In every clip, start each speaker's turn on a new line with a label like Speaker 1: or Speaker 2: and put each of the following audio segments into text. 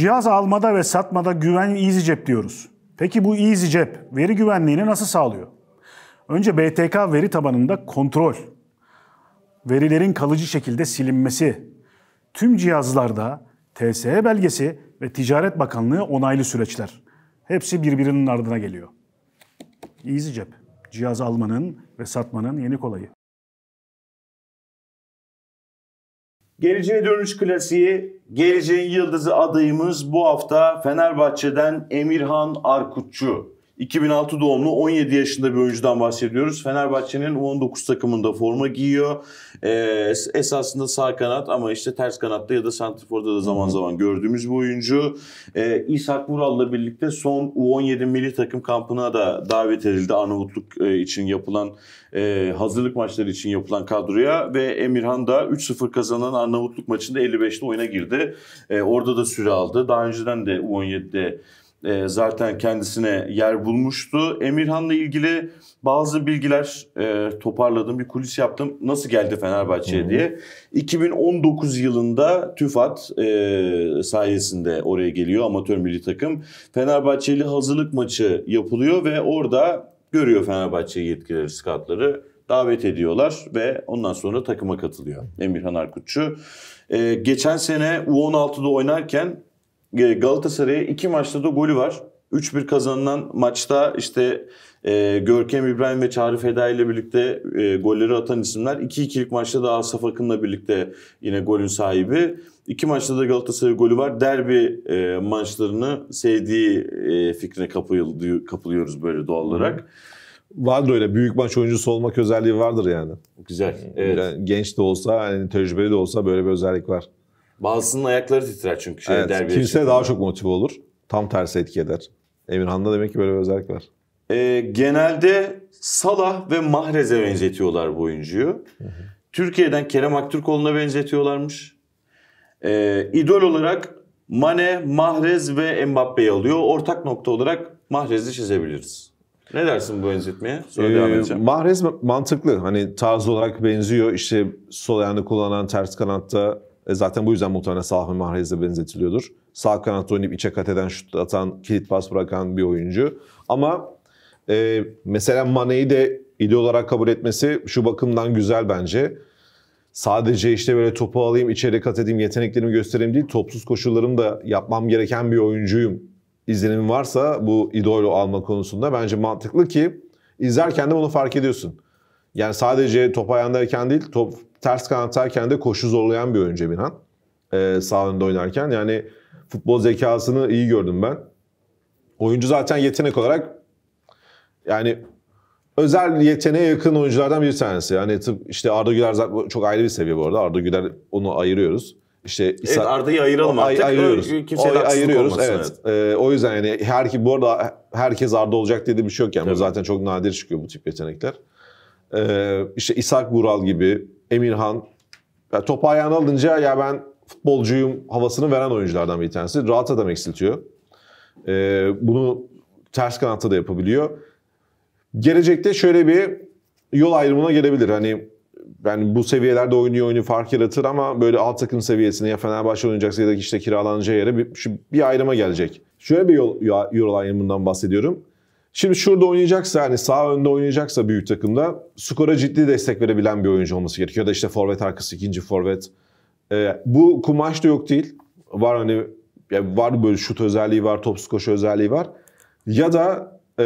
Speaker 1: Cihaz almada ve satmada güven EasyCep diyoruz. Peki bu EasyCep veri güvenliğini nasıl sağlıyor? Önce BTK veri tabanında kontrol, verilerin kalıcı şekilde silinmesi, tüm cihazlarda TSE belgesi ve Ticaret Bakanlığı onaylı süreçler. Hepsi birbirinin ardına geliyor. EasyCep, cihaz almanın ve satmanın yeni kolayı. Geleceğe dönüş klasiği Geleceğin Yıldızı adayımız bu hafta Fenerbahçe'den Emirhan Arkutçu. 2006 doğumlu 17 yaşında bir oyuncudan bahsediyoruz. Fenerbahçe'nin U19 takımında forma giyiyor. Ee, esasında sağ kanat ama işte ters kanatta ya da santriforda da zaman zaman gördüğümüz bir oyuncu. Ee, İshak Vural'la birlikte son U17 milli takım kampına da davet edildi. Arnavutluk e, için yapılan e, hazırlık maçları için yapılan kadroya ve Emirhan da 3-0 kazanan Arnavutluk maçında 55'te oyuna girdi. E, orada da süre aldı. Daha önceden de U17'de e, zaten kendisine yer bulmuştu. Emirhan'la ilgili bazı bilgiler e, toparladım, bir kulis yaptım. Nasıl geldi Fenerbahçe'ye diye. 2019 yılında Tüfat e, sayesinde oraya geliyor amatör milli takım. Fenerbahçeli hazırlık maçı yapılıyor ve orada görüyor Fenerbahçe yetkileri, skatları davet ediyorlar ve ondan sonra takıma katılıyor Emirhan Arkutçu. Ee, geçen sene U16'da oynarken Galatasaray'a iki maçta da golü var. 3-1 kazanılan maçta işte e, Görkem İbrahim ve Çağrı Feda ile birlikte e, golleri atan isimler. 2-2'lik maçta da Asaf Akın'la birlikte yine golün sahibi. İki maçta da Galatasaray golü var. Derbi e, maçlarını sevdiği e, fikrine kapılıyoruz böyle doğal olarak.
Speaker 2: Vardır öyle büyük maç oyuncusu olmak özelliği vardır yani. Güzel. Evet. Yani genç de olsa, yani tecrübeli de olsa böyle bir özellik var.
Speaker 1: Bazısının ayakları titrer çünkü şey evet, derbiye Kimse daha çok
Speaker 2: motive olur. Tam tersi etki eder. Emirhan'da demek ki böyle bir özellik
Speaker 1: var. E, genelde Salah ve Mahrez'e benzetiyorlar bu oyuncuyu. Türkiye'den Kerem Aktürkoğlu'na benzetiyorlarmış. E, idol olarak Mane, Mahrez ve Mbappe'yi alıyor. Ortak nokta olarak Mahrez'i çizebiliriz. Ne dersin bu benzetmeye? Sonra ee, devam edeceğim.
Speaker 2: Mahrez mantıklı. Hani tarz olarak benziyor. İşte sol ayağını kullanan ters kanatta e, zaten bu yüzden muhtemelen Salah ve Mahrez'e benzetiliyordur. Sağ kanat oynayıp içe kat eden, şut atan, kilit pas bırakan bir oyuncu. Ama e, mesela Mane'yi de idol olarak kabul etmesi şu bakımdan güzel bence. Sadece işte böyle topu alayım, içeri kat edeyim, yeteneklerimi göstereyim değil, topsuz koşullarımı da yapmam gereken bir oyuncuyum izlenimi varsa bu idol alma konusunda bence mantıklı ki izlerken de bunu fark ediyorsun. Yani sadece top ayağındayken değil, top ters kanattayken de koşu zorlayan bir oyuncu binan Ee, sağ önde oynarken. Yani futbol zekasını iyi gördüm ben. Oyuncu zaten yetenek olarak yani özel yeteneğe yakın oyunculardan bir tanesi. Yani tıp işte Arda Güler çok ayrı bir seviye bu arada. Arda Güler onu ayırıyoruz. İşte İsa, evet Arda'yı ayıralım o, artık. ayırıyoruz. Kimseye o, ayırıyoruz evet. evet. Ee, o yüzden yani her ki bu arada herkes Arda olacak dediği bir şey yok yani. Evet. Zaten çok nadir çıkıyor bu tip yetenekler. Ee, işte İshak Vural gibi, Emirhan. Ya topu ayağına alınca ya ben futbolcuyum havasını veren oyunculardan bir tanesi. Rahat adam eksiltiyor. Ee, bunu ters kanatta da yapabiliyor. Gelecekte şöyle bir yol ayrımına gelebilir. Hani yani bu seviyelerde oynuyor oyunu fark yaratır ama böyle alt takım seviyesine ya Fenerbahçe oynayacaksa ya da işte kiralanacağı yere bir, bir ayrıma gelecek. Şöyle bir yol, yol ayrımından bahsediyorum. Şimdi şurada oynayacaksa hani sağ önde oynayacaksa büyük takımda skora ciddi destek verebilen bir oyuncu olması gerekiyor. Ya da işte forvet arkası ikinci forvet. Ee, bu kumaş da yok değil. Var hani yani var böyle şut özelliği var, top skoşu özelliği var. Ya da e,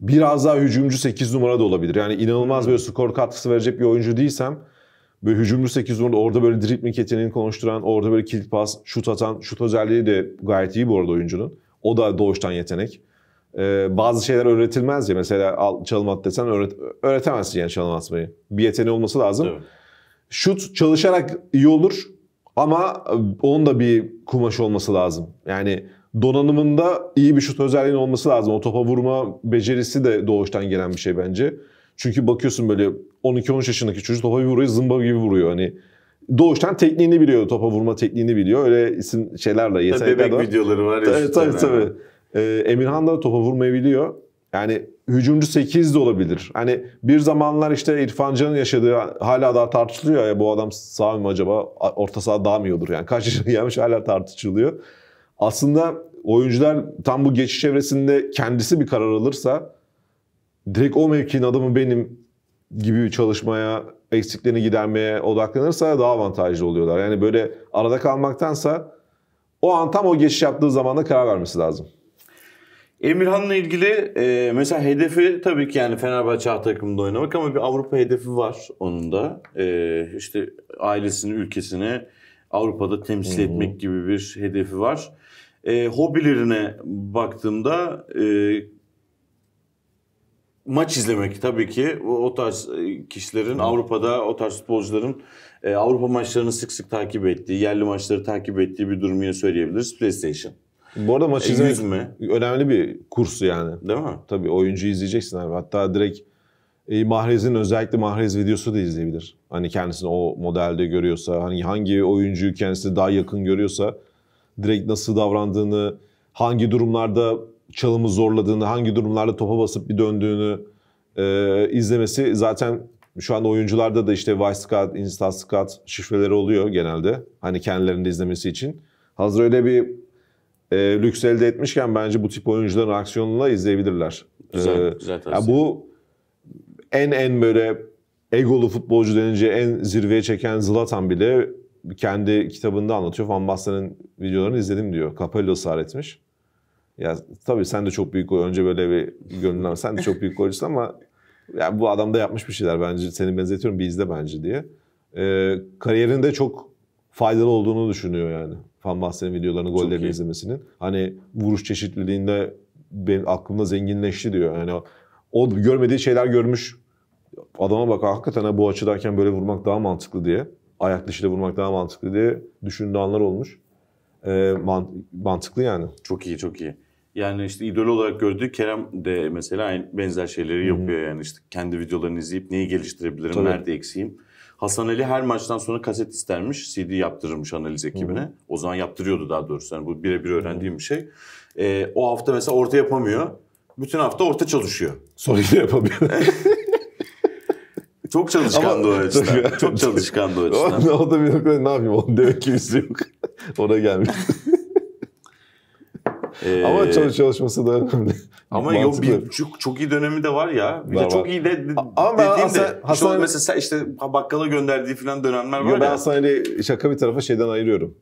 Speaker 2: biraz daha hücumcu 8 numara da olabilir. Yani inanılmaz böyle skor katkısı verecek bir oyuncu değilsem böyle hücumcu 8 numara orada böyle dribbling yeteneğini konuşturan, orada böyle kilit pas, şut atan, şut özelliği de gayet iyi bu arada oyuncunun. O da doğuştan yetenek e, bazı şeyler öğretilmez ya. Mesela al, çalım at desen öğret, öğretemezsin yani çalım atmayı. Bir yeteneği olması lazım. Evet. Şut çalışarak iyi olur ama onun da bir kumaşı olması lazım. Yani donanımında iyi bir şut özelliğinin olması lazım. O topa vurma becerisi de doğuştan gelen bir şey bence. Çünkü bakıyorsun böyle 12-13 yaşındaki çocuk topa bir vuruyor zımba gibi vuruyor. Hani doğuştan tekniğini biliyor, topa vurma tekniğini biliyor. Öyle isim şeylerle yetenekler var. Bebek videoları var ya. Tabii tabii. tabii e, Emirhan da topa vurmayabiliyor. Yani hücumcu 8 de olabilir. Hani bir zamanlar işte İrfan Can'ın yaşadığı hala daha tartışılıyor ya bu adam sağ mı acaba orta saha daha mı iyi yani kaç yaşına gelmiş hala tartışılıyor. Aslında oyuncular tam bu geçiş çevresinde kendisi bir karar alırsa direkt o mevkinin adamı benim gibi çalışmaya, eksiklerini gidermeye odaklanırsa daha avantajlı oluyorlar. Yani böyle arada kalmaktansa o an tam o
Speaker 1: geçiş yaptığı zamanda karar vermesi lazım. Emirhan'la ilgili e, mesela hedefi tabii ki yani Fenerbahçe A takımında oynamak ama bir Avrupa hedefi var onun da. E, işte ailesini, ülkesini Avrupa'da temsil hı etmek gibi bir hedefi var. E, hobilerine baktığımda e, maç izlemek tabii ki o tarz e, kişilerin Avrupa'da o tarz futbolcuların e, Avrupa maçlarını sık sık takip ettiği, yerli maçları takip ettiği bir durumu söyleyebiliriz. PlayStation. Bu arada maç e, izlemek önemli bir kursu yani. Değil mi? Tabii oyuncu izleyeceksin
Speaker 2: abi. Hatta direkt e, Mahrez'in özellikle Mahrez videosu da izleyebilir. Hani kendisini o modelde görüyorsa, hani hangi oyuncuyu kendisi daha yakın görüyorsa direkt nasıl davrandığını, hangi durumlarda çalımı zorladığını, hangi durumlarda topa basıp bir döndüğünü e, izlemesi zaten şu anda oyuncularda da işte Vice Scout, Insta Scout şifreleri oluyor genelde. Hani kendilerinde izlemesi için. Hazır öyle bir e, lüks elde etmişken bence bu tip oyuncuların aksiyonunu izleyebilirler. Güzel, ee, güzel Yani bu en en böyle egolu futbolcu denince en zirveye çeken Zlatan bile kendi kitabında anlatıyor. Van Basten'in videolarını izledim diyor. Capello ısrar etmiş. Ya tabii sen de çok büyük gol. Önce böyle bir gönüller. Sen de çok büyük golcüsün ama ya bu adam da yapmış bir şeyler bence. Seni benzetiyorum bir izle bence diye. Ee, kariyerinde çok faydalı olduğunu düşünüyor yani fan bahsenin videolarını, gollerini izlemesinin. Hani vuruş çeşitliliğinde benim aklımda zenginleşti diyor. Yani o görmediği şeyler görmüş. Adama bak hakikaten bu açıdayken böyle vurmak daha mantıklı diye. Ayak dışıyla vurmak daha mantıklı diye düşündüğü anlar olmuş. E, ee, mant mantıklı yani. Çok iyi çok iyi.
Speaker 1: Yani işte idol olarak gördüğü Kerem de mesela aynı benzer şeyleri yapıyor Hı-hı. yani işte kendi videolarını izleyip neyi geliştirebilirim, Tabii. nerede eksiğim Hasan Ali her maçtan sonra kaset istermiş. CD yaptırırmış analiz ekibine. Hı. O zaman yaptırıyordu daha doğrusu. Yani bu birebir öğrendiğim Hı. bir şey. E, o hafta mesela orta yapamıyor. Bütün hafta orta çalışıyor. Soruyu da yapamıyor. Çok çalışkandı Ama, o açıdan. Çok çalışkandı o açıdan.
Speaker 2: o da bir noktada ne yapayım Onun demek kimse şey yok. Ona gelmiş. Ee, ama çalışması da önemli. Ama yok bir
Speaker 1: çok, çok iyi dönemi de var ya. Bir var, de çok iyi de, de ama ben Hasan, de, Hasan, işte mesela sen işte bakkala gönderdiği falan dönemler var yo, ya. Ben Hasan
Speaker 2: Ali şaka bir tarafa şeyden ayırıyorum.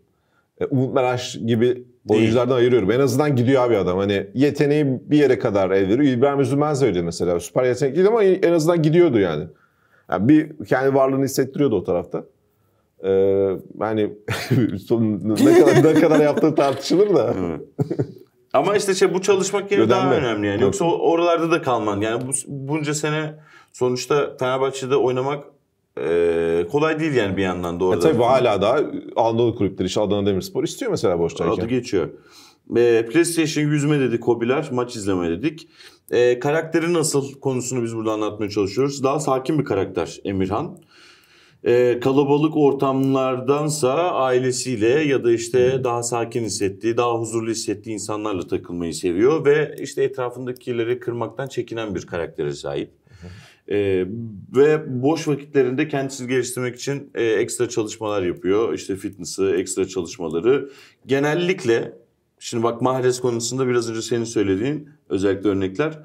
Speaker 2: E, Umut Meraş gibi oyunculardan ayırıyorum. En azından gidiyor abi adam. Hani yeteneği bir yere kadar el veriyor. İbrahim Üzülmez öyle mesela. Süper yetenek değil ama en azından gidiyordu yani. yani bir kendi varlığını hissettiriyordu o tarafta. Ee, yani ne kadar, ne kadar yaptığı tartışılır da.
Speaker 1: Ama işte şey bu çalışmak yeri daha önemli yani. Yoksa oralarda da kalman. Yani bu, bunca sene sonuçta Fenerbahçe'de oynamak ee, kolay değil yani bir yandan doğru. E tabii hala daha Anadolu kulüpleri işte Adana Demirspor istiyor mesela boştayken. Adı geçiyor. E, PlayStation yüzme dedik Kobiler maç izleme dedik. E, karakteri nasıl konusunu biz burada anlatmaya çalışıyoruz. Daha sakin bir karakter Emirhan e, kalabalık ortamlardansa ailesiyle ya da işte daha sakin hissettiği, daha huzurlu hissettiği insanlarla takılmayı seviyor ve işte etrafındakileri kırmaktan çekinen bir karaktere sahip. E, ve boş vakitlerinde kendisini geliştirmek için e, ekstra çalışmalar yapıyor. İşte fitness'ı, ekstra çalışmaları. Genellikle şimdi bak mahrez konusunda biraz önce senin söylediğin özellikle örnekler.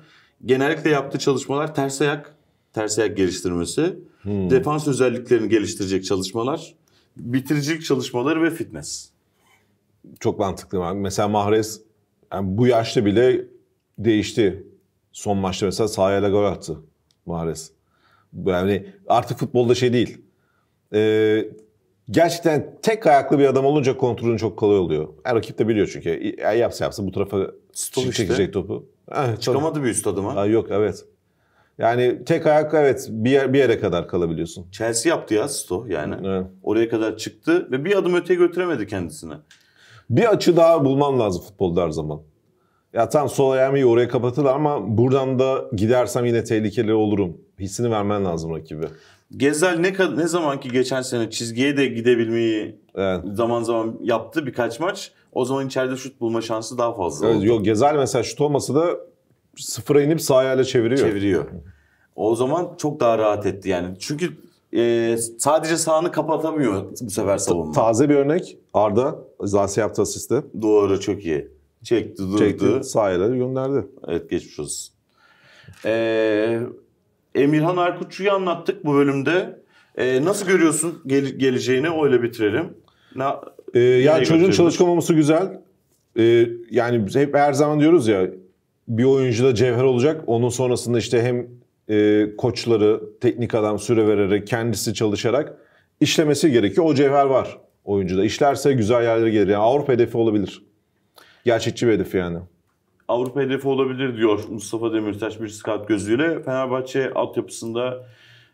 Speaker 1: Genellikle yaptığı çalışmalar ters ayak, ters ayak geliştirmesi Hmm. Defans özelliklerini geliştirecek çalışmalar, bitiricilik çalışmaları ve fitness. Çok mantıklı. Abi.
Speaker 2: Mesela Mahrez yani bu yaşta bile değişti. Son maçta mesela sahaya gol attı Mahrez. Yani artık futbolda şey değil. Ee, gerçekten tek ayaklı bir adam olunca kontrolün çok kolay oluyor. Her rakip de biliyor çünkü. yapsa yapsa bu tarafa Stol çekecek işte. topu. Eh, Çıkamadı tabii. bir üst adıma. Ha, yok evet.
Speaker 1: Yani tek ayak evet bir, yer, bir yere kadar kalabiliyorsun. Chelsea yaptı ya Sto yani. Evet. Oraya kadar çıktı ve bir adım öteye götüremedi kendisini.
Speaker 2: Bir açı daha bulman lazım futbolda her zaman. Ya tam sol ayağımı iyi oraya kapatırlar ama buradan da gidersem
Speaker 1: yine tehlikeli olurum. Hissini vermen lazım rakibi. Gezel ne ne zaman ki geçen sene çizgiye de gidebilmeyi evet. zaman zaman yaptı birkaç maç. O zaman içeride şut bulma şansı daha fazla evet, oldu. Yok Gezel mesela şut olmasa da sıfıra inip sağ ayağıyla çeviriyor. Çeviriyor. O zaman çok daha rahat etti yani. Çünkü e, sadece sağını kapatamıyor bu sefer savunma. Taze bir örnek Arda Zase yaptı asiste. Doğru çok iyi. Çekti durdu. Çekti sahaya gönderdi. Evet geçmiş olsun. Ee, Emirhan Erkutçu'yu anlattık bu bölümde. Ee, nasıl görüyorsun gele geleceğini öyle bitirelim. Na ee, ya çocuğun çalışkan
Speaker 2: olması güzel. Ee, yani hep her zaman diyoruz ya bir oyuncu da cevher olacak. Onun sonrasında işte hem e, koçları, teknik adam süre vererek, kendisi çalışarak işlemesi gerekiyor. O cevher var oyuncuda. İşlerse güzel yerlere gelir. Yani Avrupa hedefi olabilir. Gerçekçi bir hedef yani.
Speaker 1: Avrupa hedefi olabilir diyor Mustafa Demirtaş bir scout gözüyle. Fenerbahçe altyapısında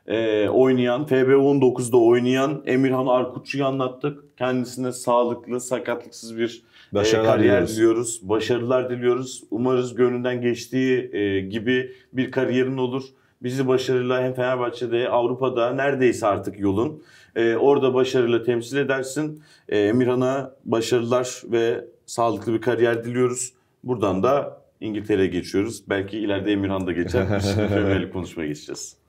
Speaker 1: e, oynayan, FB19'da oynayan Emirhan Arkutçu'yu anlattık. Kendisine sağlıklı, sakatlıksız bir Başarılar e, diliyoruz. diliyoruz. Başarılar diliyoruz. Umarız gönlünden geçtiği e, gibi bir kariyerin olur. Bizi başarıyla hem Fenerbahçe'de, Avrupa'da neredeyse artık yolun. E, orada başarıyla temsil edersin. E, Emirhan'a başarılar ve sağlıklı bir kariyer diliyoruz. Buradan da İngiltere'ye geçiyoruz. Belki ileride Emirhan da geçer. Şimdi konuşmaya geçeceğiz.